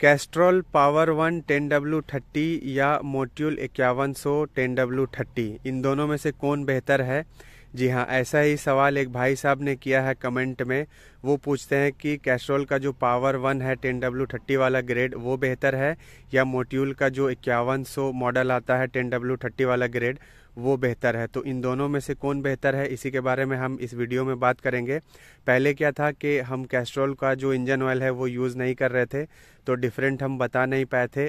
Castrol power one ten W thirty या Motul इक्यावन सौ टेन डब्ल्यू थर्टी इन दोनों में से कौन बेहतर है जी हाँ ऐसा ही सवाल एक भाई साहब ने किया है कमेंट में वो पूछते हैं कि कैस्ट्रोल का जो पावर वन है टेन डब्ल्यू थर्टी वाला ग्रेड वो बेहतर है या मोट्यूल का जो इक्यावन सौ मॉडल आता है टेन डब्ल्यू थर्टी वाला ग्रेड वो बेहतर है तो इन दोनों में से कौन बेहतर है इसी के बारे में हम इस वीडियो में बात करेंगे पहले क्या था कि हम कैस्ट्रोल का जो इंजन ऑयल है वो यूज़ नहीं कर रहे थे तो डिफरेंट हम बता नहीं पाए थे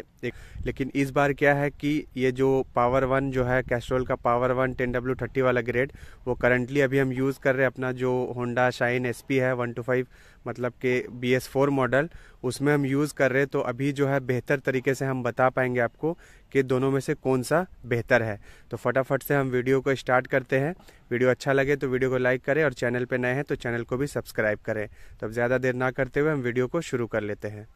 लेकिन इस बार क्या है कि ये जो पावर वन जो है कैस्ट्रोल का power one ten W thirty वाला ग्रेड वो करंटली अभी हम यूज़ कर रहे हैं अपना जो होंडा शाइन एस है वन टू फाइव मतलब कि बी एस फोर मॉडल उसमें हम यूज़ कर रहे हैं तो अभी जो है बेहतर तरीके से हम बता पाएंगे आपको कि दोनों में से कौन सा बेहतर है तो फटाफट से हम वीडियो को स्टार्ट करते हैं वीडियो अच्छा लगे तो वीडियो को लाइक करें और चैनल पर नए हैं तो चैनल को भी सब्सक्राइब करें तो अब ज़्यादा देर ना करते हुए हम वीडियो को शुरू कर लेते हैं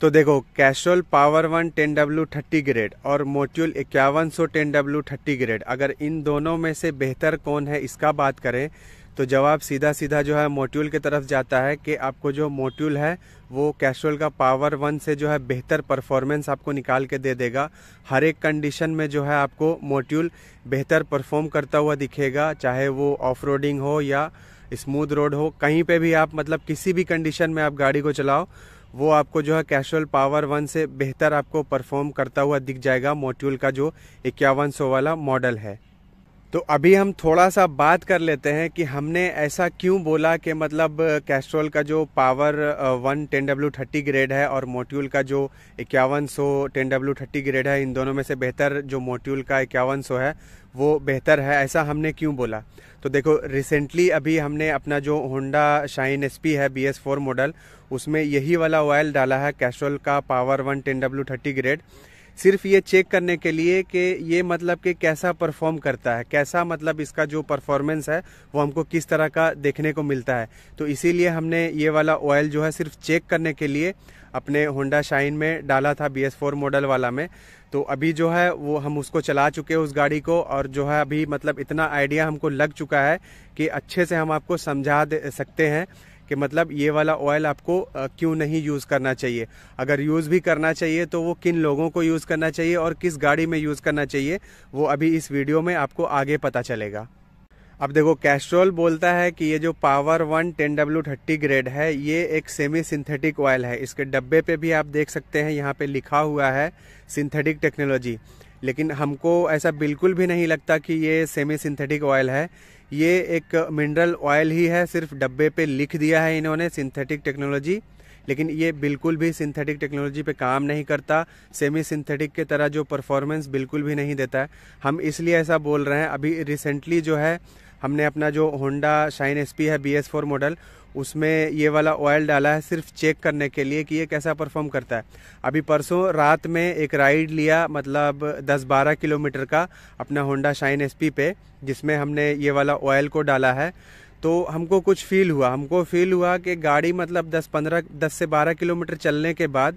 तो देखो Castrol power one ten W thirty grade और मोट्यूल इक्यावन सौ टेन डब्ल्यू थर्टी ग्रेड अगर इन दोनों में से बेहतर कौन है इसका बात करें तो जवाब सीधा सीधा जो है मोट्यूल की तरफ जाता है कि आपको जो मोट्यूल है वो कैशोल का पावर वन से जो है बेहतर परफॉर्मेंस आपको निकाल के दे देगा हर एक कंडीशन में जो है आपको मोट्यूल बेहतर परफॉर्म करता हुआ दिखेगा चाहे वो ऑफ हो या स्मूथ रोड हो कहीं पर भी आप मतलब किसी भी कंडीशन में आप गाड़ी को चलाओ वो आपको जो है कैशुअल पावर वन से बेहतर आपको परफॉर्म करता हुआ दिख जाएगा मोट्यूल का जो इक्यावन वाला मॉडल है तो अभी हम थोड़ा सा बात कर लेते हैं कि हमने ऐसा क्यों बोला कि मतलब कैस्ट्रोल का जो power one ten W thirty grade है और मोट्यूल का जो इक्यावन सौ टेन डब्ल्यू थर्टी ग्रेड है इन दोनों में से बेहतर जो मोट्यूल का इक्यावन सौ है वो बेहतर है ऐसा हमने क्यों बोला तो देखो रिसेंटली अभी हमने अपना जो होंडा शाइन एस है बी एस फोर मॉडल उसमें यही वाला ऑयल डाला है कैशोल का power one ten W thirty grade सिर्फ ये चेक करने के लिए कि ये मतलब कि कैसा परफॉर्म करता है कैसा मतलब इसका जो परफॉर्मेंस है वो हमको किस तरह का देखने को मिलता है तो इसीलिए हमने ये वाला ऑयल जो है सिर्फ चेक करने के लिए अपने होंडा शाइन में डाला था बी एस फोर मॉडल वाला में तो अभी जो है वो हम उसको चला चुके हैं उस गाड़ी को और जो है अभी मतलब इतना आइडिया हमको लग चुका है कि अच्छे से हम आपको समझा दे सकते हैं कि मतलब ये वाला ऑयल आपको क्यों नहीं यूज़ करना चाहिए अगर यूज़ भी करना चाहिए तो वो किन लोगों को यूज़ करना चाहिए और किस गाड़ी में यूज़ करना चाहिए वो अभी इस वीडियो में आपको आगे पता चलेगा अब देखो कैस्ट्रोल बोलता है कि ये जो power one ten W thirty grade है ये एक सेमी सिंथेटिक ऑयल है इसके डब्बे पे भी आप देख सकते हैं यहाँ पे लिखा हुआ है सिंथेटिक टेक्नोलॉजी लेकिन हमको ऐसा बिल्कुल भी नहीं लगता कि ये सेमी सिंथेटिक ऑयल है ये एक मिनरल ऑयल ही है सिर्फ डब्बे पे लिख दिया है इन्होंने सिंथेटिक टेक्नोलॉजी लेकिन ये बिल्कुल भी सिंथेटिक टेक्नोलॉजी पे काम नहीं करता सेमी सिंथेटिक के तरह जो परफॉर्मेंस बिल्कुल भी नहीं देता है हम इसलिए ऐसा बोल रहे हैं अभी रिसेंटली जो है हमने अपना जो होंडा शाइन एस है बी मॉडल उसमें ये वाला ऑयल डाला है सिर्फ चेक करने के लिए कि ये कैसा परफॉर्म करता है अभी परसों रात में एक राइड लिया मतलब 10-12 किलोमीटर का अपना होंडा शाइन एस पे जिसमें हमने ये वाला ऑयल को डाला है तो हमको कुछ फील हुआ हमको फील हुआ कि गाड़ी मतलब 10-15 10 से 12 किलोमीटर चलने के बाद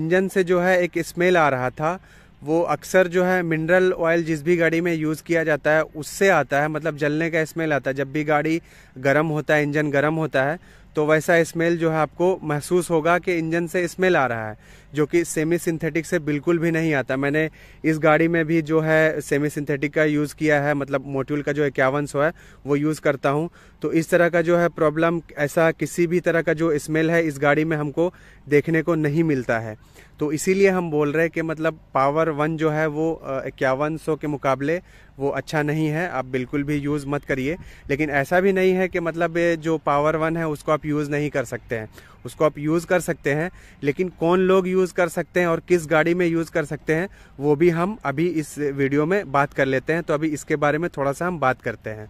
इंजन से जो है एक स्मेल आ रहा था वो अक्सर जो है मिनरल ऑयल जिस भी गाड़ी में यूज़ किया जाता है उससे आता है मतलब जलने का स्मेल आता है जब भी गाड़ी गर्म होता है इंजन गर्म होता है तो वैसा स्मेल जो है आपको महसूस होगा कि इंजन से स्मेल आ रहा है जो कि सेमी सिंथेटिक से बिल्कुल भी नहीं आता मैंने इस गाड़ी में भी जो है सेमी सिंथेटिक का यूज़ किया है मतलब मोट्यूल का जो इक्यावन सौ है वो यूज़ करता हूँ तो इस तरह का जो है प्रॉब्लम ऐसा किसी भी तरह का जो स्मेल है इस गाड़ी में हमको देखने को नहीं मिलता है तो इसीलिए हम बोल रहे हैं कि मतलब पावर वन जो है वो इक्यावन सौ के मुकाबले वो अच्छा नहीं है आप बिल्कुल भी यूज़ मत करिए लेकिन ऐसा भी नहीं है कि मतलब जो पावर वन है उसको आप यूज़ नहीं कर सकते हैं उसको आप यूज़ कर सकते हैं लेकिन कौन लोग यूज़ कर सकते हैं और किस गाड़ी में यूज़ कर सकते हैं वो भी हम अभी इस वीडियो में बात कर लेते हैं तो अभी इसके बारे में थोड़ा सा हम बात करते हैं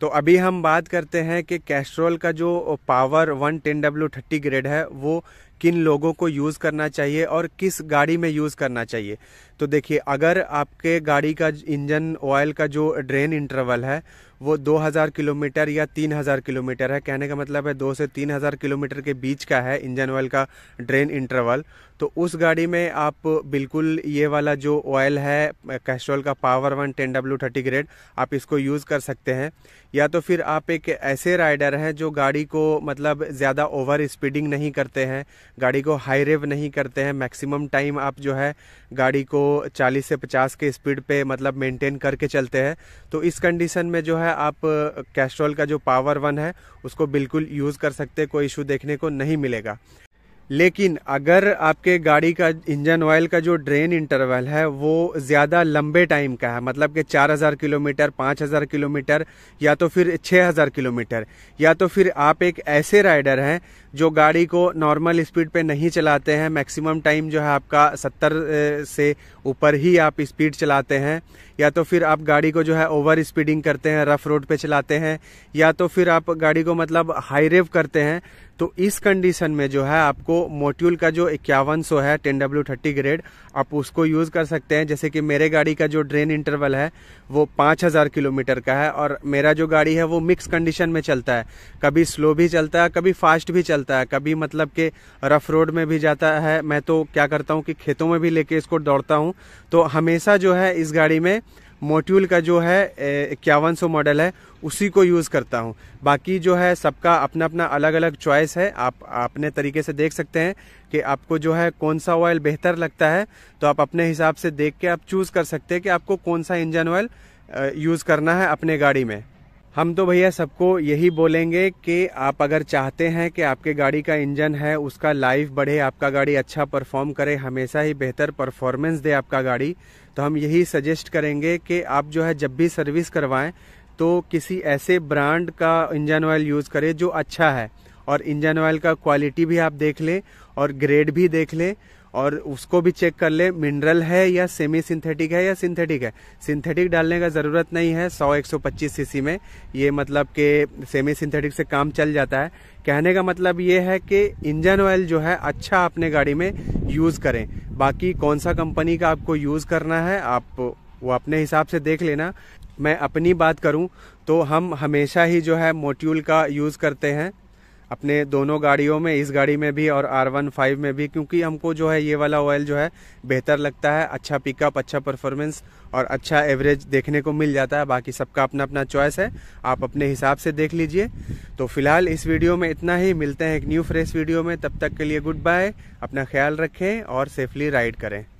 तो अभी हम बात करते हैं कि कैस्ट्रोल का जो power one ten W thirty grade है वो किन लोगों को यूज़ करना चाहिए और किस गाड़ी में यूज़ करना चाहिए तो देखिए अगर आपके गाड़ी का इंजन ऑयल का जो ड्रेन इंटरवल है वो 2000 किलोमीटर या 3000 किलोमीटर है कहने का मतलब है दो से 3000 किलोमीटर के बीच का है इंजन ऑयल का ड्रेन इंटरवल तो उस गाड़ी में आप बिल्कुल ये वाला जो ऑयल है कैस्ट्रोल का power one ten W thirty grade आप इसको यूज़ कर सकते हैं या तो फिर आप एक ऐसे राइडर हैं जो गाड़ी को मतलब ज़्यादा ओवर स्पीडिंग नहीं करते हैं गाड़ी को हाई रेव नहीं करते हैं मैक्सिमम टाइम आप जो है गाड़ी को चालीस से पचास के स्पीड पे मतलब मेंटेन करके चलते हैं तो इस कंडीशन में जो है आप कैस्ट्रॉल uh, का जो पावर वन है उसको बिल्कुल यूज़ कर सकते कोई इशू देखने को नहीं मिलेगा लेकिन अगर आपके गाड़ी का इंजन ऑयल का जो ड्रेन इंटरवल है वो ज़्यादा लंबे टाइम का है मतलब कि 4000 किलोमीटर 5000 किलोमीटर या तो फिर 6000 किलोमीटर या तो फिर आप एक ऐसे राइडर हैं जो गाड़ी को नॉर्मल स्पीड पे नहीं चलाते हैं मैक्सिमम टाइम जो है आपका 70 से ऊपर ही आप स्पीड चलाते हैं या तो फिर आप गाड़ी को जो है ओवर स्पीडिंग करते हैं रफ रोड पर चलाते हैं या तो फिर आप गाड़ी को मतलब हाई रेव करते हैं तो इस कंडीशन में जो है आपको मोट्यूल का जो इक्यावन सौ है टेन डब्ल्यू थर्टी ग्रेड आप उसको यूज़ कर सकते हैं जैसे कि मेरे गाड़ी का जो ड्रेन इंटरवल है वो पाँच हज़ार किलोमीटर का है और मेरा जो गाड़ी है वो मिक्स कंडीशन में चलता है कभी स्लो भी चलता है कभी फास्ट भी चलता है कभी मतलब कि रफ रोड में भी जाता है मैं तो क्या करता हूँ कि खेतों में भी लेके इसको दौड़ता हूँ तो हमेशा जो है इस गाड़ी में मोट्यूल का जो है इक्यावन सौ मॉडल है उसी को यूज़ करता हूँ बाकी जो है सबका अपना अपना अलग अलग चॉइस है आप अपने तरीके से देख सकते हैं कि आपको जो है कौन सा ऑयल बेहतर लगता है तो आप अपने हिसाब से देख के आप चूज़ कर सकते हैं कि आपको कौन सा इंजन ऑयल यूज़ करना है अपने गाड़ी में हम तो भैया सबको यही बोलेंगे कि आप अगर चाहते हैं कि आपके गाड़ी का इंजन है उसका लाइफ बढ़े आपका गाड़ी अच्छा परफॉर्म करे हमेशा ही बेहतर परफॉर्मेंस दे आपका गाड़ी तो हम यही सजेस्ट करेंगे कि आप जो है जब भी सर्विस करवाएं तो किसी ऐसे ब्रांड का इंजन ऑयल यूज़ करें जो अच्छा है और इंजन ऑयल का क्वालिटी भी आप देख लें और ग्रेड भी देख लें और उसको भी चेक कर ले मिनरल है या सेमी सिंथेटिक है या सिंथेटिक है सिंथेटिक डालने का ज़रूरत नहीं है 100 125 सीसी में ये मतलब कि सेमी सिंथेटिक से काम चल जाता है कहने का मतलब ये है कि इंजन ऑयल जो है अच्छा अपने गाड़ी में यूज़ करें बाकी कौन सा कंपनी का आपको यूज़ करना है आप वो अपने हिसाब से देख लेना मैं अपनी बात करूं तो हम हमेशा ही जो है मोट्यूल का यूज़ करते हैं अपने दोनों गाड़ियों में इस गाड़ी में भी और आर वन फाइव में भी क्योंकि हमको जो है ये वाला ऑयल जो है बेहतर लगता है अच्छा पिकअप अच्छा परफॉर्मेंस और अच्छा एवरेज देखने को मिल जाता है बाकी सबका अपना अपना चॉइस है आप अपने हिसाब से देख लीजिए तो फिलहाल इस वीडियो में इतना ही मिलते हैं एक न्यू फ्रेश वीडियो में तब तक के लिए गुड बाय अपना ख्याल रखें और सेफली राइड करें